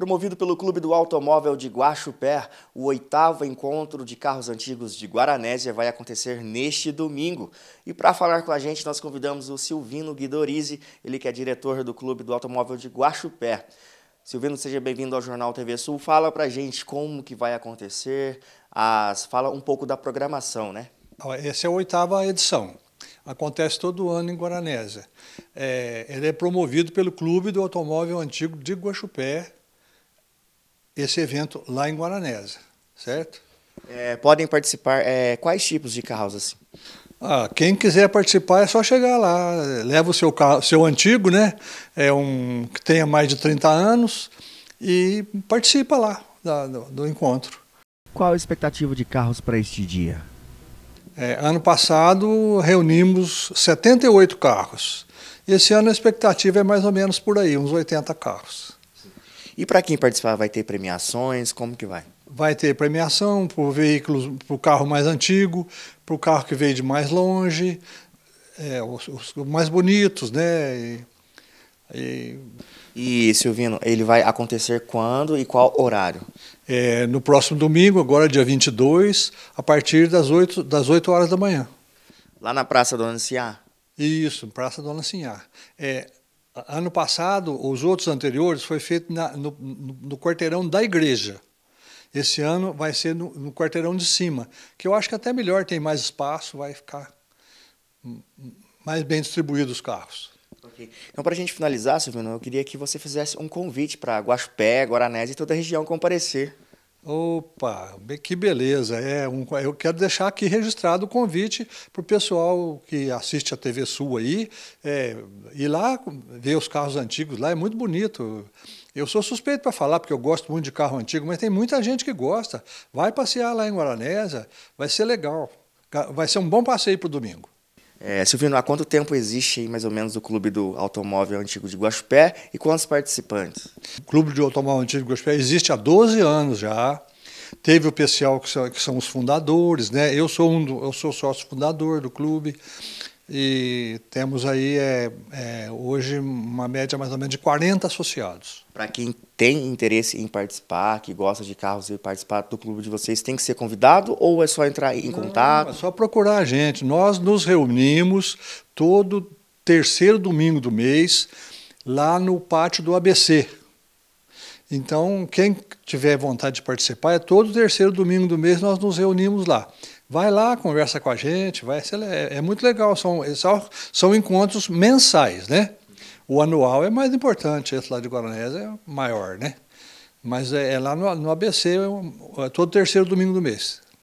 Promovido pelo Clube do Automóvel de Guaxupé, o oitavo encontro de carros antigos de Guaranésia vai acontecer neste domingo. E para falar com a gente, nós convidamos o Silvino Guidorizi, ele que é diretor do Clube do Automóvel de Guaxupé. Silvino, seja bem-vindo ao Jornal TV Sul. Fala a gente como que vai acontecer, as... fala um pouco da programação, né? Essa é a oitava edição. Acontece todo ano em Guaranésia. É... ele é promovido pelo Clube do Automóvel Antigo de Guaxupé, esse evento lá em Guaranésia, certo? É, podem participar é, quais tipos de carros assim? Ah, quem quiser participar é só chegar lá, leva o seu carro, seu antigo, né? É um que tenha mais de 30 anos e participa lá da, do, do, encontro. Qual a expectativa de carros para este dia? É, ano passado reunimos 78 carros. Esse ano a expectativa é mais ou menos por aí, uns 80 carros. E para quem participar, vai ter premiações? Como que vai? Vai ter premiação por veículos, para o carro mais antigo, para o carro que veio de mais longe, é, os, os, mais bonitos, né? E, e... e, Silvino, ele vai acontecer quando e qual horário? É, no próximo domingo, agora dia 22, a partir das 8, das 8 horas da manhã. Lá na Praça Dona Ciá? Isso, Praça Dona Ciá. É, Ano passado, os outros anteriores, foi feito na, no, no, quarteirão da igreja. Esse ano vai ser no, no quarteirão de cima, que eu acho que até melhor, tem mais espaço, vai ficar hum, hum, mais bem distribuídos os carros. Okay. Então, para a gente finalizar, Silvino, eu queria que você fizesse um convite para Guaxupé, Guaranés e toda a região comparecer Opa, que beleza! É um, eu quero deixar aqui registrado o convite para o pessoal que assiste a TV Sul aí, é, ir lá ver os carros antigos lá, é muito bonito. Eu sou suspeito para falar, porque eu gosto muito de carro antigo, mas tem muita gente que gosta. Vai passear lá em Guaranesa, vai ser legal. Vai ser um bom passeio para o domingo. É, Silvino, há quanto tempo existe mais ou menos o Clube do Automóvel Antigo de Guaxupé e quantos participantes? O Clube do Automóvel Antigo de Guaxupé existe há 12 anos já. Teve o pessoal que são, que são os fundadores, né? Eu sou um, eu sou sócio fundador do clube e temos aí é, é, hoje uma média mais ou menos de 40 associados. Para quem tem interesse em participar, que gosta de carros e participar do clube de vocês, tem que ser convidado ou é só entrar em Não, contato? É só procurar a gente. Nós nos reunimos todo terceiro domingo do mês lá no pátio do ABC, então, quem tiver vontade de participar, é todo terceiro domingo do mês nós nos reunimos lá. Vai lá, conversa com a gente, vai, é, é muito legal. São, é são encontros mensais, né? O anual é mais importante, esse lá de Guaranés é maior, né? Mas é, é lá no, no ABC, é é todo terceiro domingo do mês.